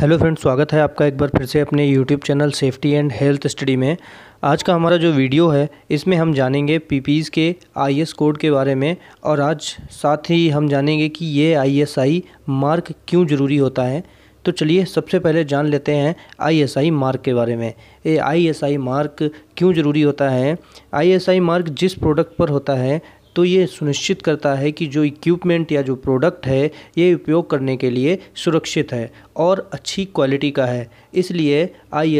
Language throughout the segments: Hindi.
हेलो फ्रेंड्स स्वागत है आपका एक बार फिर से अपने YouTube channel safety and health study में आज का हमारा जो वीडियो है इसमें हम जानेंगे पीपीज़ के आईएस कोड के बारे में और आज साथ ही हम जानेंगे कि ये आईएसआई मार्क क्यों ज़रूरी होता है तो चलिए सबसे पहले जान लेते हैं आईएसआई मार्क के बारे में ये आई मार्क क्यों ज़रूरी होता है आई मार्क जिस प्रोडक्ट पर होता है तो ये सुनिश्चित करता है कि जो इक्विपमेंट या जो प्रोडक्ट है ये उपयोग करने के लिए सुरक्षित है और अच्छी क्वालिटी का है इसलिए आई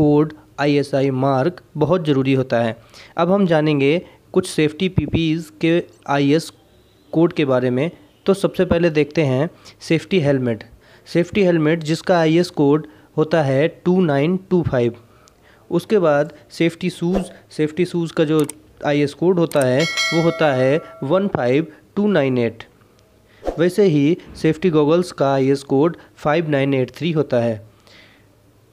कोड आई मार्क बहुत ज़रूरी होता है अब हम जानेंगे कुछ सेफ्टी पीपीज़ के आई कोड के बारे में तो सबसे पहले देखते हैं सेफ्टी हेलमेट सेफ्टी हेलमेट जिसका आई कोड होता है टू नाइन टू फाइव उसके बाद सेफ्टी शूज़ सेफ्टी शूज़ का जो आई एस कोड होता है वो होता है one five two nine eight वैसे ही सेफ्टी गॉगल्स का I S code five nine eight three होता है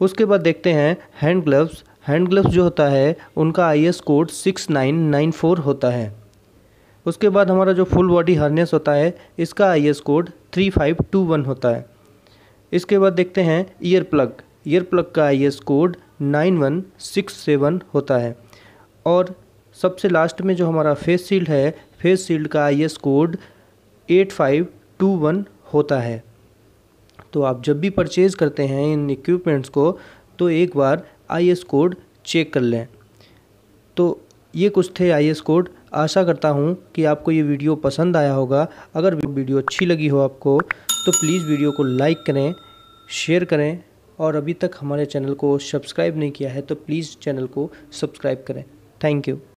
उसके बाद देखते हैं हैंड ग्लव्स हैंड ग्लव्स जो होता है उनका I S code six nine nine four होता है उसके बाद हमारा जो फुल बॉडी हार्नेस होता है इसका I S code three five two one होता है इसके बाद देखते हैं ईयर प्लग ईयर प्लग का I S code nine one six seven होता है और सबसे लास्ट में जो हमारा फेस शील्ड है फेस शील्ड का I code eight five two one होता है तो आप जब भी परचेज़ करते हैं इन इक्विपमेंट्स को तो एक बार आई कोड चेक कर लें तो ये कुछ थे आई कोड आशा करता हूँ कि आपको ये वीडियो पसंद आया होगा अगर वीडियो अच्छी लगी हो आपको तो प्लीज़ वीडियो को लाइक करें शेयर करें और अभी तक हमारे चैनल को सब्सक्राइब नहीं किया है तो प्लीज़ चैनल को सब्सक्राइब करें थैंक यू